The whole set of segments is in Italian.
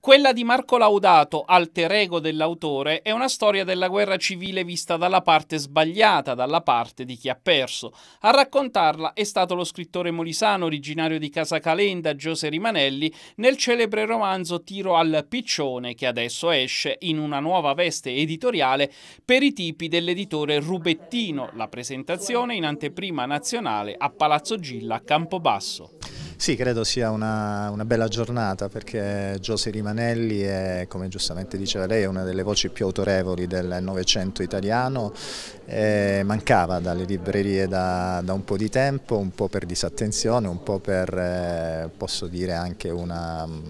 Quella di Marco Laudato, alter ego dell'autore, è una storia della guerra civile vista dalla parte sbagliata, dalla parte di chi ha perso. A raccontarla è stato lo scrittore molisano originario di Casa Calenda, Giose Rimanelli, nel celebre romanzo Tiro al piccione, che adesso esce in una nuova veste editoriale per i tipi dell'editore Rubettino, la presentazione in anteprima nazionale a Palazzo Gilla a Campobasso. Sì, credo sia una, una, bella giornata perché Giose Rimanelli è, come giustamente diceva lei, è una delle voci più autorevoli del Novecento italiano, eh, mancava dalle librerie da, da, un po' di tempo, un po' per disattenzione, un po' per, eh, posso dire, anche una, mm,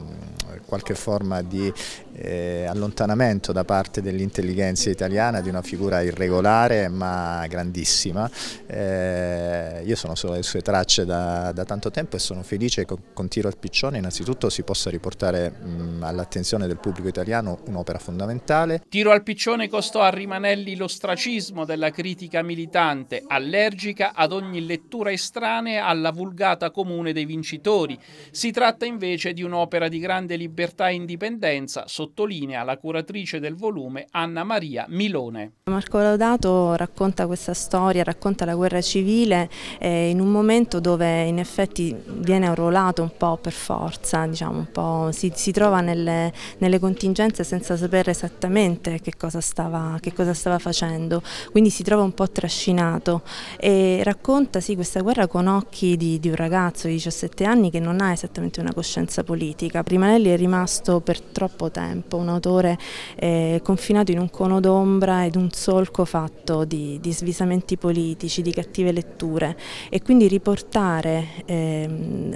qualche forma di eh, allontanamento da parte dell'intelligenza italiana di una figura irregolare ma grandissima. Eh, io sono sulle sue tracce da, da, tanto tempo e sono felice che con Tiro al Piccione innanzitutto si possa riportare mm, all'attenzione del pubblico italiano un'opera fondamentale. Tiro al Piccione costò a Rimanelli l'ostracismo della critica militante, allergica ad ogni lettura estranea alla vulgata comune dei vincitori. Si tratta invece di un'opera di grande libertà e indipendenza, sotto sottolinea la curatrice del volume Anna Maria Milone. Marco Laudato racconta questa storia, racconta la guerra civile eh, in un momento dove in effetti viene arruolato un po' per forza, diciamo, po', si, si, trova nelle, nelle, contingenze senza sapere esattamente che cosa, stava, che cosa, stava, facendo, quindi si trova un po' trascinato e racconta sì, questa guerra con occhi di, di un ragazzo di 17 anni che non ha esattamente una coscienza politica. Primanelli è rimasto per troppo tempo tempo, un autore eh, confinato in un cono d'ombra ed un solco fatto di, di, svisamenti politici, di cattive letture e quindi riportare, eh,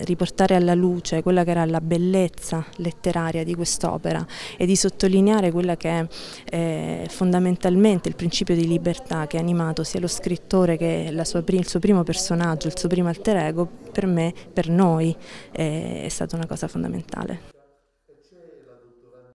riportare alla luce quella che era la bellezza letteraria di quest'opera e di sottolineare quella che è eh, fondamentalmente il principio di libertà che ha animato sia lo scrittore che sua, il suo primo personaggio, il suo primo alter ego, per me, per noi, eh, è stata una cosa fondamentale.